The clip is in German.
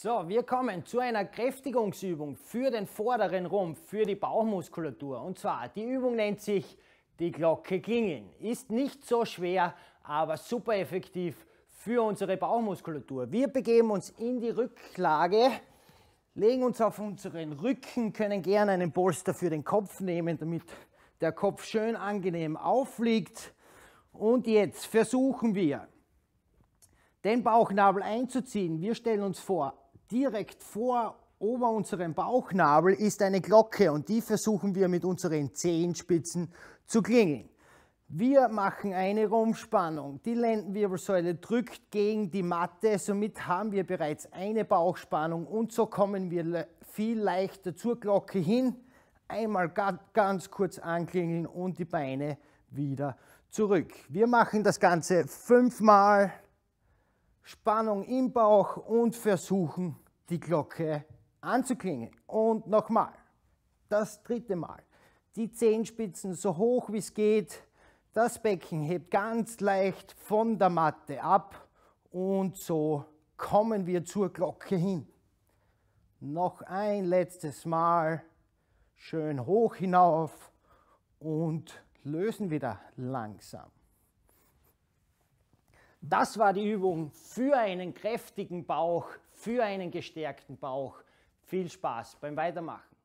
So, wir kommen zu einer Kräftigungsübung für den vorderen Rumpf, für die Bauchmuskulatur. Und zwar, die Übung nennt sich die Glocke klingeln. Ist nicht so schwer, aber super effektiv für unsere Bauchmuskulatur. Wir begeben uns in die Rücklage, legen uns auf unseren Rücken, können gerne einen Polster für den Kopf nehmen, damit der Kopf schön angenehm aufliegt. Und jetzt versuchen wir, den Bauchnabel einzuziehen. Wir stellen uns vor, Direkt vor ober unserem Bauchnabel ist eine Glocke und die versuchen wir mit unseren Zehenspitzen zu klingeln. Wir machen eine Rumpfspannung. Die Lendenwirbelsäule drückt gegen die Matte, somit haben wir bereits eine Bauchspannung und so kommen wir viel leichter zur Glocke hin. Einmal ganz kurz anklingeln und die Beine wieder zurück. Wir machen das Ganze fünfmal. Spannung im Bauch und versuchen, die Glocke anzuklingen. Und nochmal, das dritte Mal. Die Zehenspitzen so hoch wie es geht. Das Becken hebt ganz leicht von der Matte ab und so kommen wir zur Glocke hin. Noch ein letztes Mal schön hoch hinauf und lösen wieder langsam. Das war die Übung für einen kräftigen Bauch, für einen gestärkten Bauch. Viel Spaß beim Weitermachen.